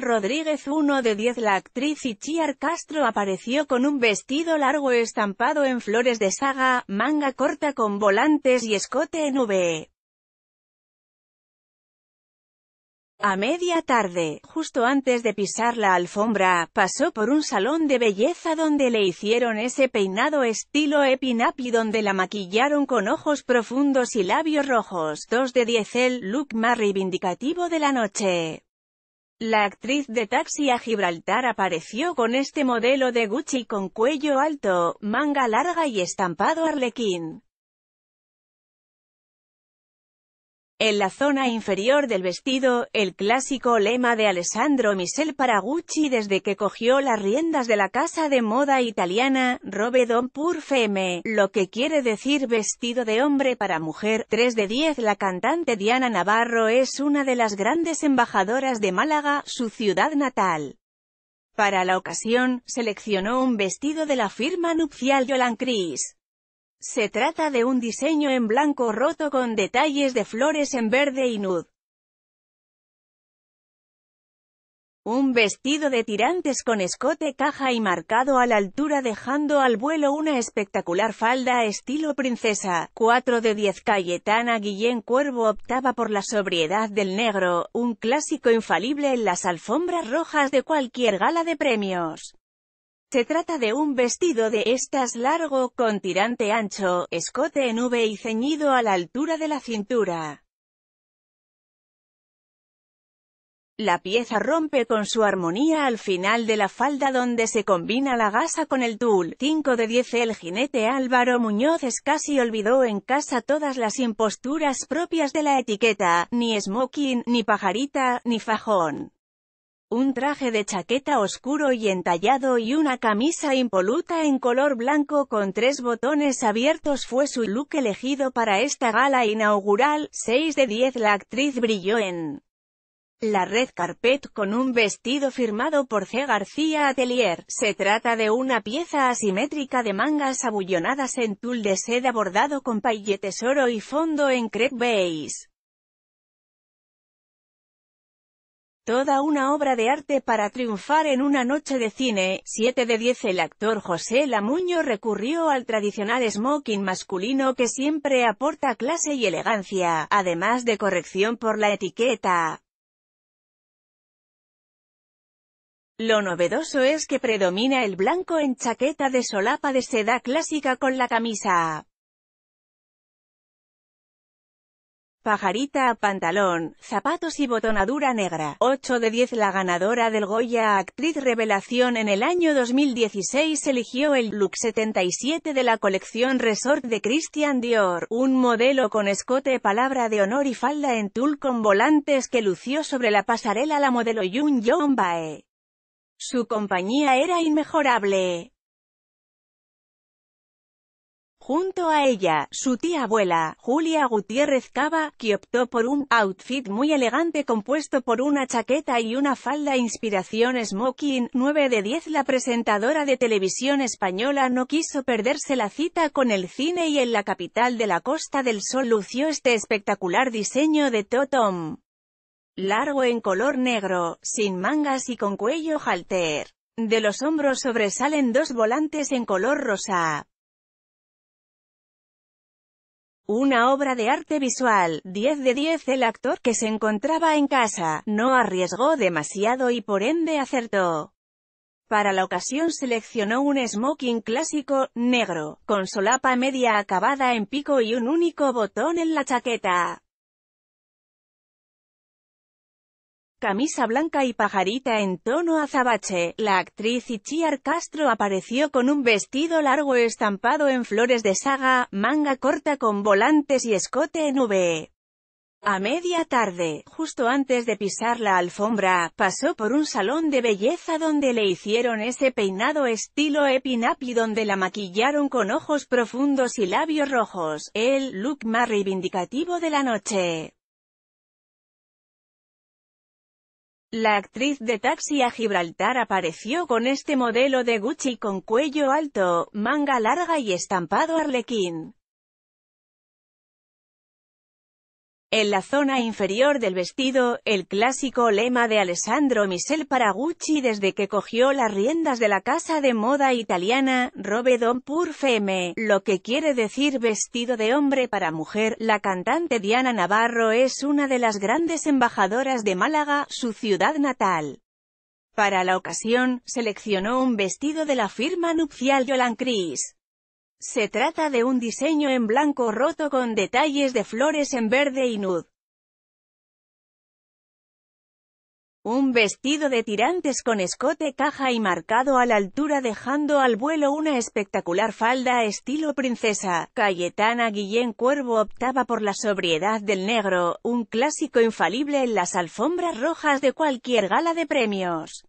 Rodríguez 1 de 10 La actriz Ichiar Castro apareció con un vestido largo estampado en flores de saga, manga corta con volantes y escote en V. A media tarde, justo antes de pisar la alfombra, pasó por un salón de belleza donde le hicieron ese peinado estilo epinapi donde la maquillaron con ojos profundos y labios rojos. 2 de 10 El look más reivindicativo de la noche. La actriz de Taxi a Gibraltar apareció con este modelo de Gucci con cuello alto, manga larga y estampado arlequín. En la zona inferior del vestido, el clásico lema de Alessandro Michel para desde que cogió las riendas de la casa de moda italiana, Robe Don Pur Femme, lo que quiere decir vestido de hombre para mujer. 3 de 10 La cantante Diana Navarro es una de las grandes embajadoras de Málaga, su ciudad natal. Para la ocasión, seleccionó un vestido de la firma nupcial Yolan Cris. Se trata de un diseño en blanco roto con detalles de flores en verde y nude. Un vestido de tirantes con escote caja y marcado a la altura dejando al vuelo una espectacular falda estilo princesa. 4 de 10 Cayetana Guillén Cuervo optaba por la sobriedad del negro, un clásico infalible en las alfombras rojas de cualquier gala de premios. Se trata de un vestido de estas largo, con tirante ancho, escote en V y ceñido a la altura de la cintura. La pieza rompe con su armonía al final de la falda donde se combina la gasa con el tul. 5 de 10 El jinete Álvaro Muñoz casi olvidó en casa todas las imposturas propias de la etiqueta, ni smoking, ni pajarita, ni fajón un traje de chaqueta oscuro y entallado y una camisa impoluta en color blanco con tres botones abiertos fue su look elegido para esta gala inaugural, 6 de 10 la actriz brilló en la red carpet con un vestido firmado por C. García Atelier, se trata de una pieza asimétrica de mangas abullonadas en tul de seda bordado con pailletes oro y fondo en crepe beige. toda una obra de arte para triunfar en una noche de cine. 7 de 10 El actor José Lamuño recurrió al tradicional smoking masculino que siempre aporta clase y elegancia, además de corrección por la etiqueta. Lo novedoso es que predomina el blanco en chaqueta de solapa de seda clásica con la camisa. Pajarita pantalón, zapatos y botonadura negra. 8 de 10 La ganadora del Goya Actriz Revelación en el año 2016 eligió el look 77 de la colección Resort de Christian Dior, un modelo con escote palabra de honor y falda en tul con volantes que lució sobre la pasarela la modelo Yun Yong Bae. Su compañía era inmejorable. Junto a ella, su tía abuela, Julia Gutiérrez Cava, que optó por un outfit muy elegante compuesto por una chaqueta y una falda inspiración smoking, 9 de 10 La presentadora de televisión española no quiso perderse la cita con el cine y en la capital de la Costa del Sol lució este espectacular diseño de Totom. Largo en color negro, sin mangas y con cuello halter. De los hombros sobresalen dos volantes en color rosa, una obra de arte visual, 10 de 10 el actor que se encontraba en casa, no arriesgó demasiado y por ende acertó. Para la ocasión seleccionó un smoking clásico, negro, con solapa media acabada en pico y un único botón en la chaqueta. camisa blanca y pajarita en tono azabache, la actriz Ichiar Castro apareció con un vestido largo estampado en flores de saga, manga corta con volantes y escote en V. A media tarde, justo antes de pisar la alfombra, pasó por un salón de belleza donde le hicieron ese peinado estilo epinapi donde la maquillaron con ojos profundos y labios rojos, el look más reivindicativo de la noche. La actriz de Taxi a Gibraltar apareció con este modelo de Gucci con cuello alto, manga larga y estampado arlequín. En la zona inferior del vestido, el clásico lema de Alessandro Michel para desde que cogió las riendas de la casa de moda italiana, Robe Don Pur Femme, lo que quiere decir vestido de hombre para mujer. La cantante Diana Navarro es una de las grandes embajadoras de Málaga, su ciudad natal. Para la ocasión, seleccionó un vestido de la firma nupcial Yolan Cris. Se trata de un diseño en blanco roto con detalles de flores en verde y nude. Un vestido de tirantes con escote caja y marcado a la altura dejando al vuelo una espectacular falda estilo princesa. Cayetana Guillén Cuervo optaba por la sobriedad del negro, un clásico infalible en las alfombras rojas de cualquier gala de premios.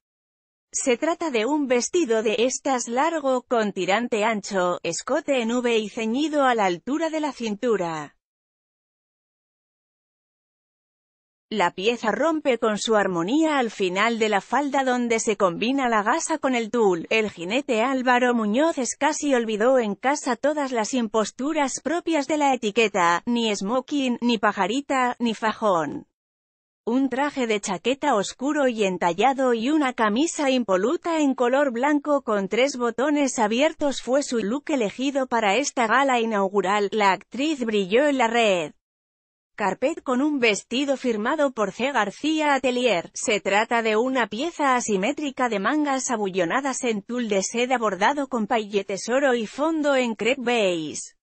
Se trata de un vestido de estas largo, con tirante ancho, escote en V y ceñido a la altura de la cintura. La pieza rompe con su armonía al final de la falda donde se combina la gasa con el tul. El jinete Álvaro Muñoz casi olvidó en casa todas las imposturas propias de la etiqueta, ni smoking, ni pajarita, ni fajón un traje de chaqueta oscuro y entallado y una camisa impoluta en color blanco con tres botones abiertos fue su look elegido para esta gala inaugural. La actriz brilló en la red carpet con un vestido firmado por C. García Atelier. Se trata de una pieza asimétrica de mangas abullonadas en tul de seda bordado con pailletes oro y fondo en crepe beige.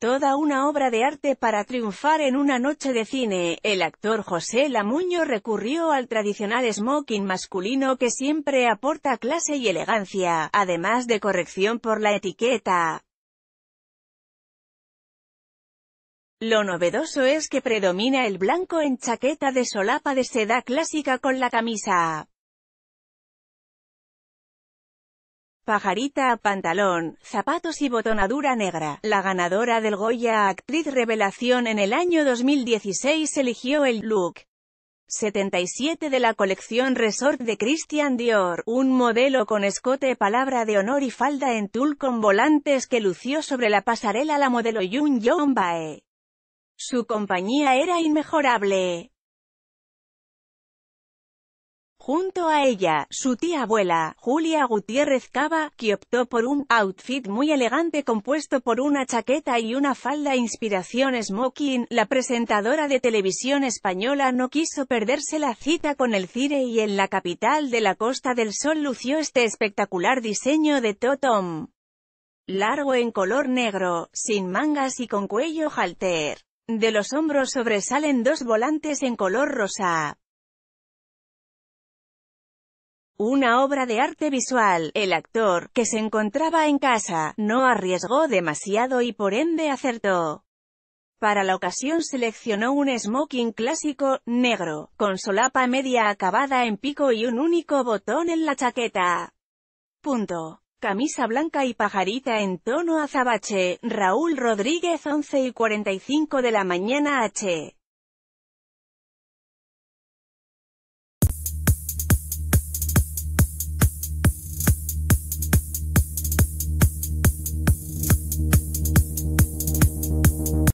Toda una obra de arte para triunfar en una noche de cine, el actor José Lamuño recurrió al tradicional smoking masculino que siempre aporta clase y elegancia, además de corrección por la etiqueta. Lo novedoso es que predomina el blanco en chaqueta de solapa de seda clásica con la camisa. Pajarita pantalón, zapatos y botonadura negra. La ganadora del Goya Actriz Revelación en el año 2016 eligió el look 77 de la colección Resort de Christian Dior, un modelo con escote palabra de honor y falda en tul con volantes que lució sobre la pasarela la modelo Yun Yong Bae. Su compañía era inmejorable. Junto a ella, su tía abuela, Julia Gutiérrez Cava, que optó por un outfit muy elegante compuesto por una chaqueta y una falda inspiración smoking, la presentadora de televisión española no quiso perderse la cita con el CIRE y en la capital de la Costa del Sol lució este espectacular diseño de Totom. Largo en color negro, sin mangas y con cuello halter. De los hombros sobresalen dos volantes en color rosa una obra de arte visual, el actor, que se encontraba en casa, no arriesgó demasiado y por ende acertó. Para la ocasión seleccionó un smoking clásico, negro, con solapa media acabada en pico y un único botón en la chaqueta. Punto. Camisa blanca y pajarita en tono azabache, Raúl Rodríguez 11 y 45 de la mañana H.